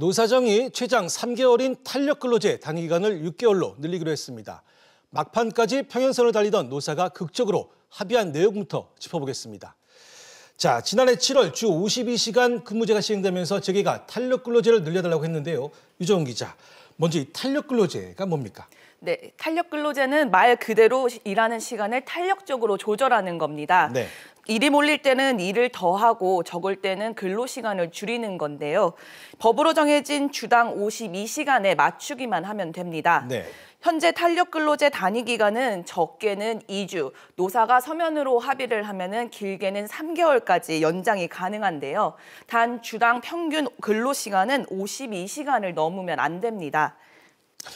노사정이 최장 3개월인 탄력근로제 단기간을 6개월로 늘리기로 했습니다. 막판까지 평행선을 달리던 노사가 극적으로 합의한 내용부터 짚어보겠습니다. 자, 지난해 7월 주 52시간 근무제가 시행되면서 재계가 탄력근로제를 늘려달라고 했는데요. 유정훈 기자, 먼저 이 탄력근로제가 뭡니까? 네, 탄력 근로제는 말 그대로 일하는 시간을 탄력적으로 조절하는 겁니다. 네. 일이 몰릴 때는 일을 더 하고 적을 때는 근로 시간을 줄이는 건데요. 법으로 정해진 주당 52시간에 맞추기만 하면 됩니다. 네. 현재 탄력 근로제 단위 기간은 적게는 2주, 노사가 서면으로 합의를 하면은 길게는 3개월까지 연장이 가능한데요. 단 주당 평균 근로 시간은 52시간을 넘으면 안 됩니다.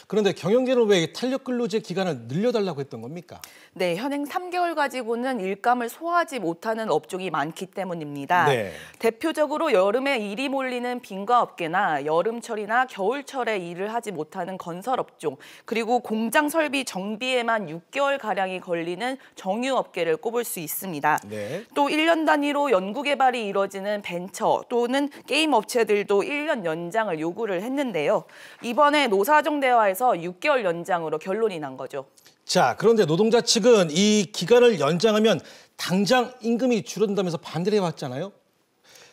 그런데 경영계는 왜 탄력 근로제 기간을 늘려달라고 했던 겁니까? 네, 현행 3개월 가지고는 일감을 소화하지 못하는 업종이 많기 때문입니다. 네. 대표적으로 여름에 일이 몰리는 빙과 업계나 여름철이나 겨울철에 일을 하지 못하는 건설 업종, 그리고 공장 설비 정비에만 6개월 가량이 걸리는 정유 업계를 꼽을 수 있습니다. 네. 또 1년 단위로 연구 개발이 이뤄지는 벤처 또는 게임 업체들도 1년 연장을 요구를 했는데요. 이번에 노사정대 대화에서 6개월 연장으로 결론이 난 거죠. 자, 그런데 노동자 측은 이 기간을 연장하면 당장 임금이 줄어든다면서 반대를 해왔잖아요.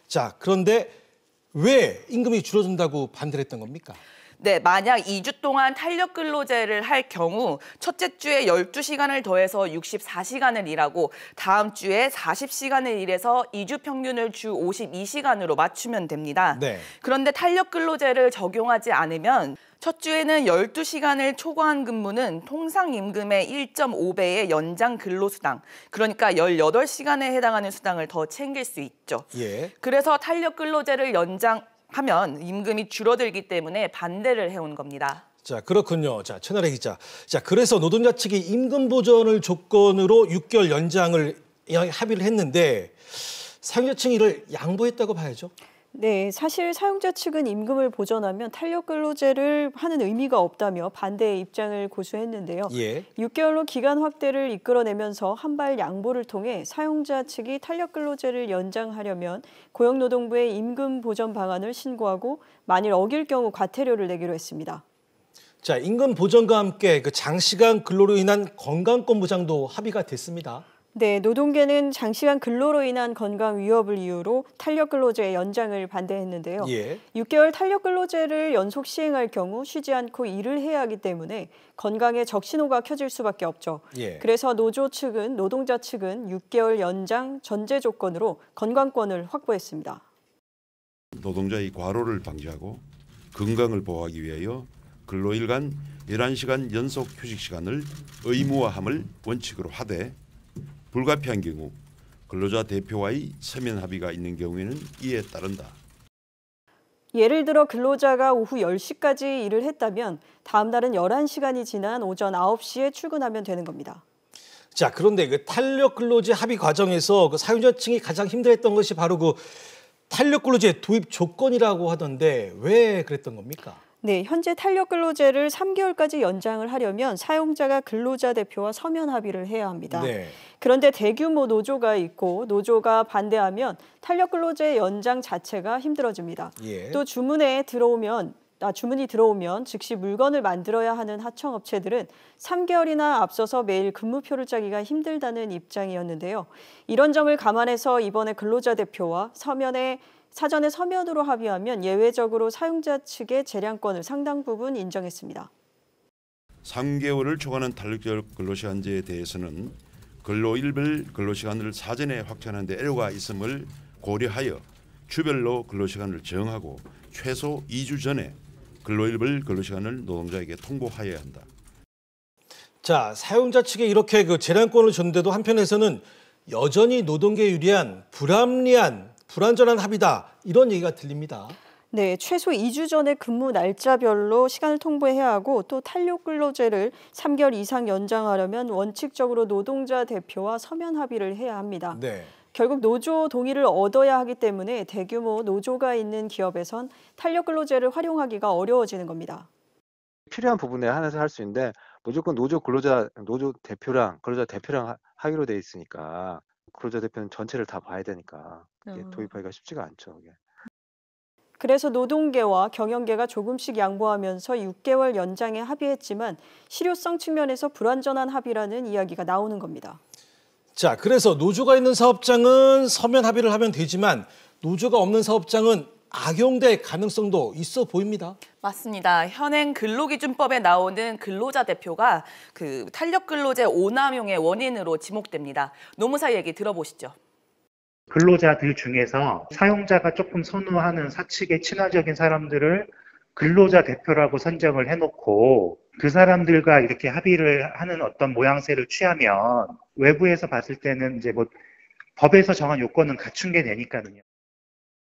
자, 그런데 왜 임금이 줄어든다고 반대를 했던 겁니까? 네, 만약 2주 동안 탄력 근로제를 할 경우 첫째 주에 12시간을 더해서 64시간을 일하고 다음 주에 40시간을 일해서 2주 평균을 주 52시간으로 맞추면 됩니다. 네. 그런데 탄력 근로제를 적용하지 않으면 첫 주에는 12시간을 초과한 근무는 통상 임금의 1.5배의 연장 근로수당, 그러니까 18시간에 해당하는 수당을 더 챙길 수 있죠. 예. 그래서 탄력 근로제를 연장하면 임금이 줄어들기 때문에 반대를 해온 겁니다. 자 그렇군요. 자채널래 기자. 자 그래서 노동자 측이 임금 보전을 조건으로 6개월 연장을 합의를 했는데 사용자층 이를 양보했다고 봐야죠. 네, 사실 사용자 측은 임금을 보전하면 탄력 근로제를 하는 의미가 없다며 반대의 입장을 고수했는데요. 예. 6개월로 기간 확대를 이끌어내면서 한발 양보를 통해 사용자 측이 탄력 근로제를 연장하려면 고용노동부에 임금 보전 방안을 신고하고 만일 어길 경우 과태료를 내기로 했습니다. 자, 임금 보전과 함께 그 장시간 근로로 인한 건강권 보장도 합의가 됐습니다. 네, 노동계는 장시간 근로로 인한 건강 위협을 이유로 탄력 근로제 연장을 반대했는데요. 예. 6개월 탄력 근로제를 연속 시행할 경우 쉬지 않고 일을 해야 하기 때문에 건강에 적신호가 켜질 수밖에 없죠. 예. 그래서 노조 측은 노동자 측은 6개월 연장 전제 조건으로 건강권을 확보했습니다. 노동자의 과로를 방지하고 건강을 보호하기 위하여 근로일간 11시간 연속 휴식 시간을 의무화함을 원칙으로 하되 불가피한 경우 근로자 대표와의 서면 합의가 있는 경우에는 이에 따른다. 예를 들어 근로자가 오후 10시까지 일을 했다면 다음 날은 11시간이 지난 오전 9시에 출근하면 되는 겁니다. 자, 그런데 그 탄력 근로제 합의 과정에서 그 사용자층이 가장 힘들었던 것이 바로 그 탄력 근로제 도입 조건이라고 하던데 왜 그랬던 겁니까? 네, 현재 탄력 근로제를 3개월까지 연장을 하려면 사용자가 근로자 대표와 서면 합의를 해야 합니다. 네. 그런데 대규모 노조가 있고 노조가 반대하면 탄력 근로제 연장 자체가 힘들어집니다. 예. 또 주문에 들어오면 아, 주문이 들어오면 즉시 물건을 만들어야 하는 하청업체들은 3개월이나 앞서서 매일 근무표를 짜기가 힘들다는 입장이었는데요. 이런 점을 감안해서 이번에 근로자 대표와 서면에 사전에 서면으로 합의하면 예외적으로 사용자 측의 재량권을 상당 부분 인정했습니다. 3개월을 초과하는 탄력적 근로시간제에 대해서는 근로일별 근로시간을 사전에 확정하는 데 애로가 있음을 고려하여 주별로 근로시간을 정하고 최소 2주 전에 근로일별 근로시간을 노동자에게 통보하여야 한다. 자, 사용자 측에 이렇게 그 재량권을 줬는데도 한편에서는 여전히 노동계에 유리한 불합리한 불완전한 합의다 이런 얘기가 들립니다. 네, 최소 2주 전에 근무 날짜별로 시간을 통보해야 하고 또 탄력 근로제를 3개월 이상 연장하려면 원칙적으로 노동자 대표와 서면 합의를 해야 합니다. 네. 결국 노조 동의를 얻어야 하기 때문에 대규모 노조가 있는 기업에선 탄력 근로제를 활용하기가 어려워지는 겁니다. 필요한 부분에 한해서 할 수 있는데 무조건 노조 근로자 노조 대표랑 근로자 대표랑 하기로 돼 있으니까 근로자 대표는 전체를 다 봐야 되니까 어. 도입하기가 쉽지가 않죠. 이게. 그래서 노동계와 경영계가 조금씩 양보하면서 6개월 연장에 합의했지만 실효성 측면에서 불완전한 합의라는 이야기가 나오는 겁니다. 자, 그래서 노조가 있는 사업장은 서면 합의를 하면 되지만 노조가 없는 사업장은 악용될 가능성도 있어 보입니다. 맞습니다. 현행 근로기준법에 나오는 근로자 대표가 그 탄력근로제 오남용의 원인으로 지목됩니다. 노무사 얘기 들어보시죠. 근로자들 중에서 사용자가 조금 선호하는 사측의 친화적인 사람들을 근로자 대표라고 선정을 해놓고 그 사람들과 이렇게 합의를 하는 어떤 모양새를 취하면 외부에서 봤을 때는 이제 뭐 법에서 정한 요건은 갖춘 게 되니까요.